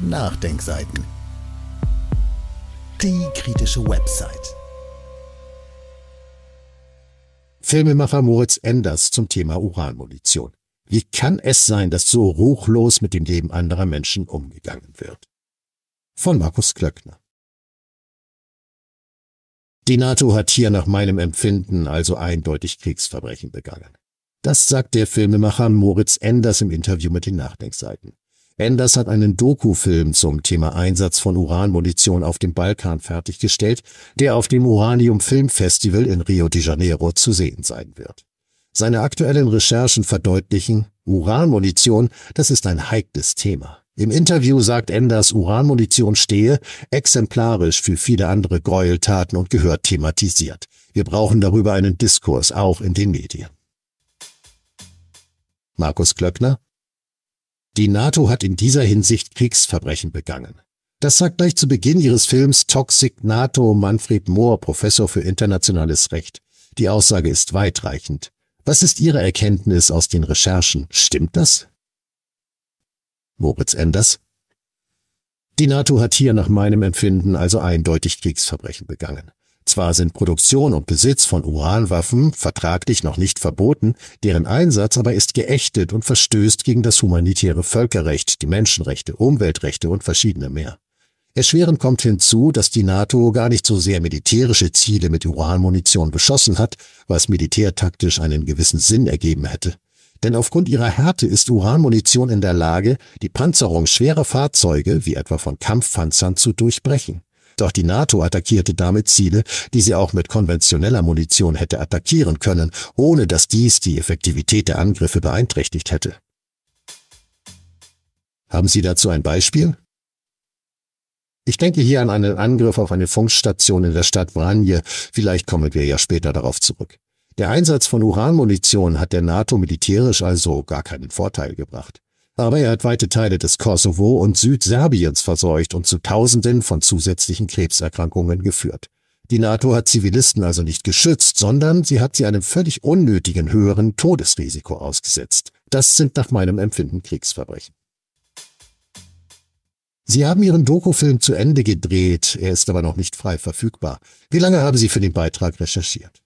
Nachdenkseiten. Die kritische Website. Filmemacher Moritz Enders zum Thema Uranmunition. Wie kann es sein, dass so ruchlos mit dem Leben anderer Menschen umgegangen wird? Von Markus Klöckner. Die NATO hat hier nach meinem Empfinden also eindeutig Kriegsverbrechen begangen. Das sagt der Filmemacher Moritz Enders im Interview mit den Nachdenkseiten. Enders hat einen Dokufilm zum Thema Einsatz von Uranmunition auf dem Balkan fertiggestellt, der auf dem Uranium Film Festival in Rio de Janeiro zu sehen sein wird. Seine aktuellen Recherchen verdeutlichen, Uranmunition, das ist ein heikles Thema. Im Interview sagt Enders, Uranmunition stehe exemplarisch für viele andere Gräueltaten und gehört thematisiert. Wir brauchen darüber einen Diskurs, auch in den Medien. Markus Klöckner, die NATO hat in dieser Hinsicht Kriegsverbrechen begangen. Das sagt gleich zu Beginn ihres Films Toxic NATO Manfred Mohr, Professor für internationales Recht. Die Aussage ist weitreichend. Was ist Ihre Erkenntnis aus den Recherchen? Stimmt das? Moritz Enders. Die NATO hat hier nach meinem Empfinden also eindeutig Kriegsverbrechen begangen. Zwar sind Produktion und Besitz von Uranwaffen vertraglich noch nicht verboten, deren Einsatz aber ist geächtet und verstößt gegen das humanitäre Völkerrecht, die Menschenrechte, Umweltrechte und verschiedene mehr. Erschwerend kommt hinzu, dass die NATO gar nicht so sehr militärische Ziele mit Uranmunition beschossen hat, was militärtaktisch einen gewissen Sinn ergeben hätte. Denn aufgrund ihrer Härte ist Uranmunition in der Lage, die Panzerung schwerer Fahrzeuge, wie etwa von Kampfpanzern, zu durchbrechen. Doch die NATO attackierte damit Ziele, die sie auch mit konventioneller Munition hätte attackieren können, ohne dass dies die Effektivität der Angriffe beeinträchtigt hätte. Haben Sie dazu ein Beispiel? Ich denke hier an einen Angriff auf eine Funkstation in der Stadt Vranje, vielleicht kommen wir ja später darauf zurück. Der Einsatz von Uranmunition hat der NATO militärisch also gar keinen Vorteil gebracht aber er hat weite Teile des Kosovo und Südserbiens verseucht und zu Tausenden von zusätzlichen Krebserkrankungen geführt. Die NATO hat Zivilisten also nicht geschützt, sondern sie hat sie einem völlig unnötigen höheren Todesrisiko ausgesetzt. Das sind nach meinem Empfinden Kriegsverbrechen. Sie haben Ihren Dokufilm zu Ende gedreht, er ist aber noch nicht frei verfügbar. Wie lange haben Sie für den Beitrag recherchiert?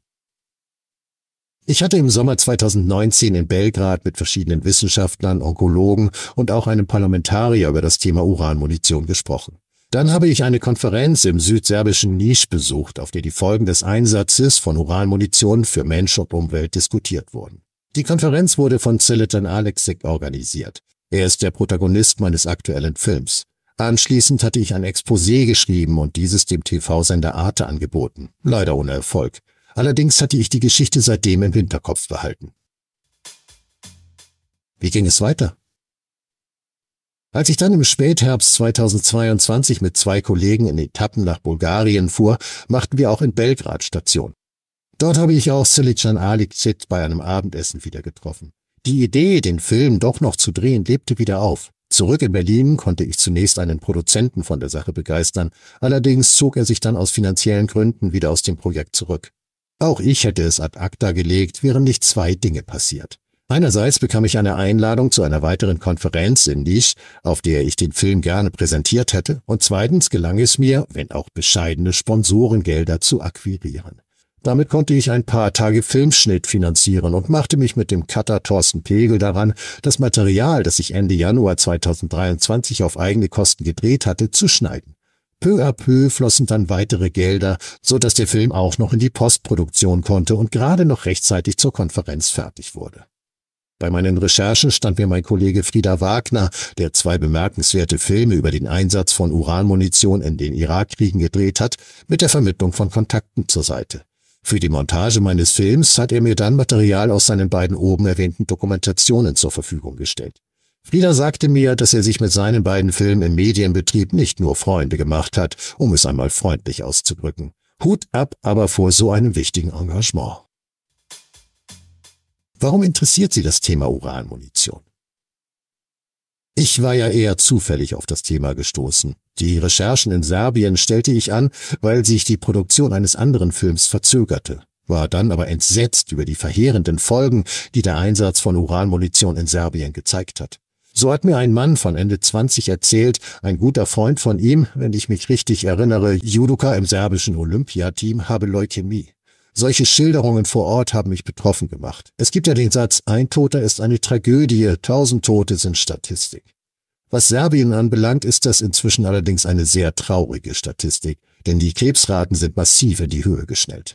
Ich hatte im Sommer 2019 in Belgrad mit verschiedenen Wissenschaftlern, Onkologen und auch einem Parlamentarier über das Thema Uranmunition gesprochen. Dann habe ich eine Konferenz im südserbischen Nisch besucht, auf der die Folgen des Einsatzes von Uranmunition für Mensch und Umwelt diskutiert wurden. Die Konferenz wurde von Celitan Alexik organisiert. Er ist der Protagonist meines aktuellen Films. Anschließend hatte ich ein Exposé geschrieben und dieses dem TV-Sender Arte angeboten. Leider ohne Erfolg. Allerdings hatte ich die Geschichte seitdem im Hinterkopf behalten. Wie ging es weiter? Als ich dann im Spätherbst 2022 mit zwei Kollegen in Etappen nach Bulgarien fuhr, machten wir auch in Belgrad Station. Dort habe ich auch Selican Alikzit bei einem Abendessen wieder getroffen. Die Idee, den Film doch noch zu drehen, lebte wieder auf. Zurück in Berlin konnte ich zunächst einen Produzenten von der Sache begeistern, allerdings zog er sich dann aus finanziellen Gründen wieder aus dem Projekt zurück. Auch ich hätte es ad acta gelegt, wären nicht zwei Dinge passiert. Einerseits bekam ich eine Einladung zu einer weiteren Konferenz in Nisch, auf der ich den Film gerne präsentiert hätte, und zweitens gelang es mir, wenn auch bescheidene Sponsorengelder zu akquirieren. Damit konnte ich ein paar Tage Filmschnitt finanzieren und machte mich mit dem Cutter Thorsten Pegel daran, das Material, das ich Ende Januar 2023 auf eigene Kosten gedreht hatte, zu schneiden. Peu à peu flossen dann weitere Gelder, so dass der Film auch noch in die Postproduktion konnte und gerade noch rechtzeitig zur Konferenz fertig wurde. Bei meinen Recherchen stand mir mein Kollege Frieda Wagner, der zwei bemerkenswerte Filme über den Einsatz von Uranmunition in den Irakkriegen gedreht hat, mit der Vermittlung von Kontakten zur Seite. Für die Montage meines Films hat er mir dann Material aus seinen beiden oben erwähnten Dokumentationen zur Verfügung gestellt. Frieder sagte mir, dass er sich mit seinen beiden Filmen im Medienbetrieb nicht nur Freunde gemacht hat, um es einmal freundlich auszudrücken. Hut ab aber vor so einem wichtigen Engagement. Warum interessiert Sie das Thema Uranmunition? Ich war ja eher zufällig auf das Thema gestoßen. Die Recherchen in Serbien stellte ich an, weil sich die Produktion eines anderen Films verzögerte, war dann aber entsetzt über die verheerenden Folgen, die der Einsatz von Uranmunition in Serbien gezeigt hat. So hat mir ein Mann von Ende 20 erzählt, ein guter Freund von ihm, wenn ich mich richtig erinnere, Judoka im serbischen Olympiateam, habe Leukämie. Solche Schilderungen vor Ort haben mich betroffen gemacht. Es gibt ja den Satz, ein Toter ist eine Tragödie, tausend Tote sind Statistik. Was Serbien anbelangt, ist das inzwischen allerdings eine sehr traurige Statistik, denn die Krebsraten sind massiv in die Höhe geschnellt.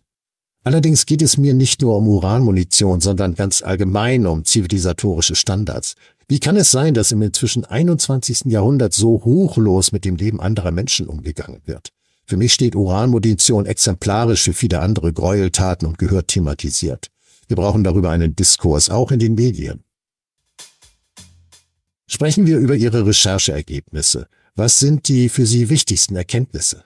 Allerdings geht es mir nicht nur um Uranmunition, sondern ganz allgemein um zivilisatorische Standards. Wie kann es sein, dass im inzwischen 21. Jahrhundert so ruchlos mit dem Leben anderer Menschen umgegangen wird? Für mich steht Uranmodition exemplarisch für viele andere Gräueltaten und gehört thematisiert. Wir brauchen darüber einen Diskurs, auch in den Medien. Sprechen wir über Ihre Rechercheergebnisse. Was sind die für Sie wichtigsten Erkenntnisse?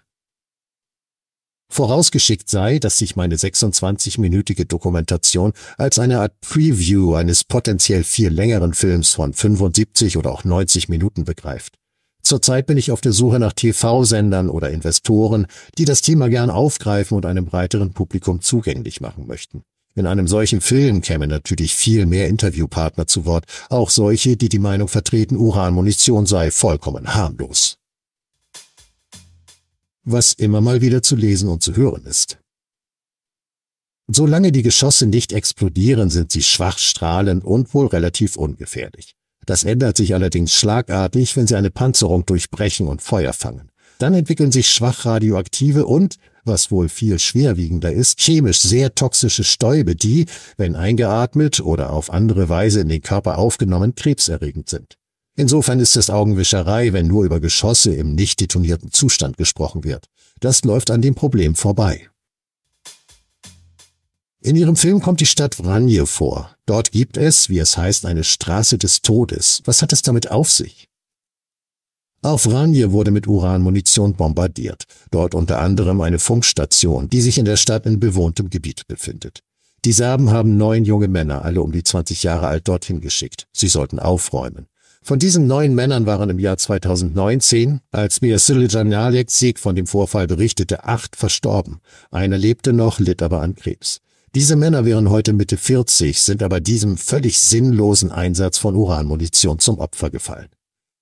Vorausgeschickt sei, dass sich meine 26-minütige Dokumentation als eine Art Preview eines potenziell viel längeren Films von 75 oder auch 90 Minuten begreift. Zurzeit bin ich auf der Suche nach TV-Sendern oder Investoren, die das Thema gern aufgreifen und einem breiteren Publikum zugänglich machen möchten. In einem solchen Film kämen natürlich viel mehr Interviewpartner zu Wort, auch solche, die die Meinung vertreten, Uranmunition sei vollkommen harmlos was immer mal wieder zu lesen und zu hören ist. Solange die Geschosse nicht explodieren, sind sie schwach strahlend und wohl relativ ungefährlich. Das ändert sich allerdings schlagartig, wenn sie eine Panzerung durchbrechen und Feuer fangen. Dann entwickeln sich schwach radioaktive und, was wohl viel schwerwiegender ist, chemisch sehr toxische Stäube, die, wenn eingeatmet oder auf andere Weise in den Körper aufgenommen, krebserregend sind. Insofern ist es Augenwischerei, wenn nur über Geschosse im nicht detonierten Zustand gesprochen wird. Das läuft an dem Problem vorbei. In ihrem Film kommt die Stadt Vranje vor. Dort gibt es, wie es heißt, eine Straße des Todes. Was hat es damit auf sich? Auch Vranje wurde mit Uranmunition bombardiert. Dort unter anderem eine Funkstation, die sich in der Stadt in bewohntem Gebiet befindet. Die Serben haben neun junge Männer, alle um die 20 Jahre alt, dorthin geschickt. Sie sollten aufräumen. Von diesen neun Männern waren im Jahr 2019, als mir Siljanalek Sieg von dem Vorfall berichtete, acht verstorben. Einer lebte noch, litt aber an Krebs. Diese Männer wären heute Mitte 40, sind aber diesem völlig sinnlosen Einsatz von Uranmunition zum Opfer gefallen.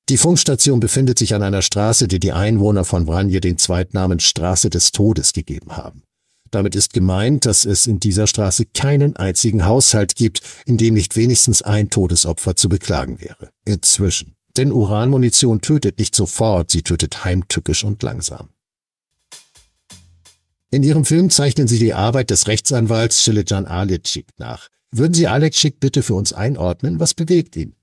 Die Funkstation befindet sich an einer Straße, die die Einwohner von Vranje den Zweitnamen Straße des Todes gegeben haben. Damit ist gemeint, dass es in dieser Straße keinen einzigen Haushalt gibt, in dem nicht wenigstens ein Todesopfer zu beklagen wäre. Inzwischen. Denn Uranmunition tötet nicht sofort, sie tötet heimtückisch und langsam. In ihrem Film zeichnen sie die Arbeit des Rechtsanwalts Shilijan Alecik nach. Würden Sie Alecik bitte für uns einordnen? Was bewegt ihn?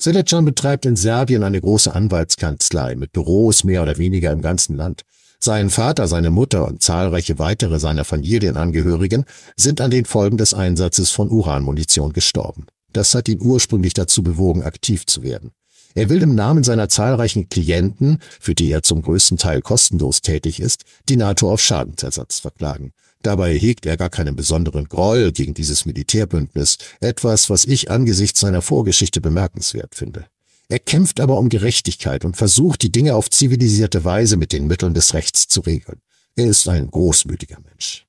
Selecan betreibt in Serbien eine große Anwaltskanzlei mit Büros mehr oder weniger im ganzen Land. Sein Vater, seine Mutter und zahlreiche weitere seiner Familienangehörigen sind an den Folgen des Einsatzes von Uranmunition gestorben. Das hat ihn ursprünglich dazu bewogen, aktiv zu werden. Er will im Namen seiner zahlreichen Klienten, für die er zum größten Teil kostenlos tätig ist, die NATO auf Schadensersatz verklagen. Dabei hegt er gar keinen besonderen Groll gegen dieses Militärbündnis, etwas, was ich angesichts seiner Vorgeschichte bemerkenswert finde. Er kämpft aber um Gerechtigkeit und versucht, die Dinge auf zivilisierte Weise mit den Mitteln des Rechts zu regeln. Er ist ein großmütiger Mensch.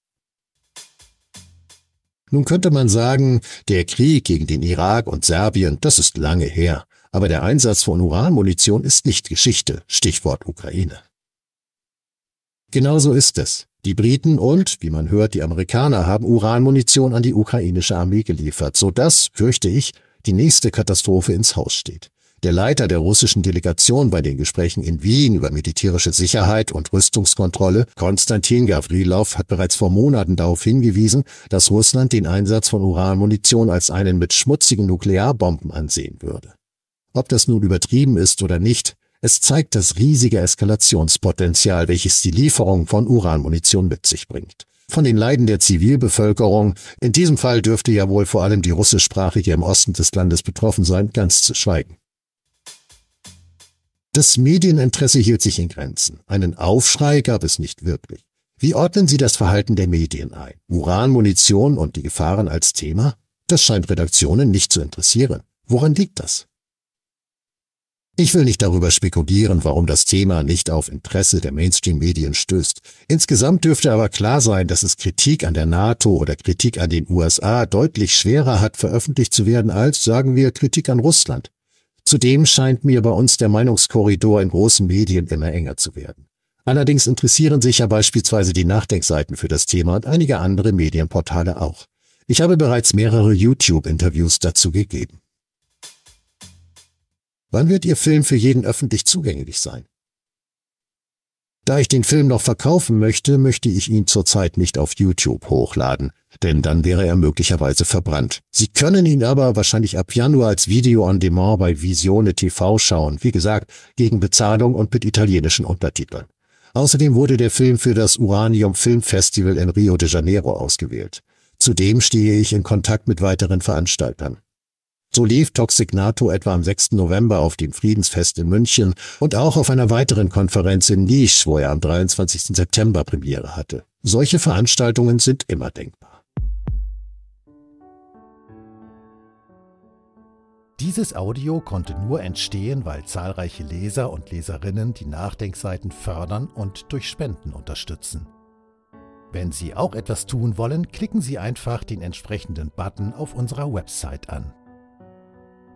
Nun könnte man sagen, der Krieg gegen den Irak und Serbien, das ist lange her, aber der Einsatz von Uranmunition ist nicht Geschichte, Stichwort Ukraine. Genauso ist es. Die Briten und, wie man hört, die Amerikaner haben Uranmunition an die ukrainische Armee geliefert, so dass, fürchte ich, die nächste Katastrophe ins Haus steht. Der Leiter der russischen Delegation bei den Gesprächen in Wien über militärische Sicherheit und Rüstungskontrolle, Konstantin Gavrilov, hat bereits vor Monaten darauf hingewiesen, dass Russland den Einsatz von Uranmunition als einen mit schmutzigen Nuklearbomben ansehen würde. Ob das nun übertrieben ist oder nicht, es zeigt das riesige Eskalationspotenzial, welches die Lieferung von Uranmunition mit sich bringt. Von den Leiden der Zivilbevölkerung, in diesem Fall dürfte ja wohl vor allem die russischsprachige im Osten des Landes betroffen sein, ganz zu schweigen. Das Medieninteresse hielt sich in Grenzen. Einen Aufschrei gab es nicht wirklich. Wie ordnen Sie das Verhalten der Medien ein? Uran, Munition und die Gefahren als Thema? Das scheint Redaktionen nicht zu interessieren. Woran liegt das? Ich will nicht darüber spekulieren, warum das Thema nicht auf Interesse der Mainstream-Medien stößt. Insgesamt dürfte aber klar sein, dass es Kritik an der NATO oder Kritik an den USA deutlich schwerer hat, veröffentlicht zu werden als, sagen wir, Kritik an Russland. Zudem scheint mir bei uns der Meinungskorridor in großen Medien immer enger zu werden. Allerdings interessieren sich ja beispielsweise die Nachdenkseiten für das Thema und einige andere Medienportale auch. Ich habe bereits mehrere YouTube-Interviews dazu gegeben. Wann wird Ihr Film für jeden öffentlich zugänglich sein? Da ich den Film noch verkaufen möchte, möchte ich ihn zurzeit nicht auf YouTube hochladen, denn dann wäre er möglicherweise verbrannt. Sie können ihn aber wahrscheinlich ab Januar als Video on Demand bei Visione TV schauen, wie gesagt, gegen Bezahlung und mit italienischen Untertiteln. Außerdem wurde der Film für das Uranium Film Festival in Rio de Janeiro ausgewählt. Zudem stehe ich in Kontakt mit weiteren Veranstaltern. So lief Toxic NATO etwa am 6. November auf dem Friedensfest in München und auch auf einer weiteren Konferenz in Nice, wo er am 23. September Premiere hatte. Solche Veranstaltungen sind immer denkbar. Dieses Audio konnte nur entstehen, weil zahlreiche Leser und Leserinnen die Nachdenkseiten fördern und durch Spenden unterstützen. Wenn Sie auch etwas tun wollen, klicken Sie einfach den entsprechenden Button auf unserer Website an.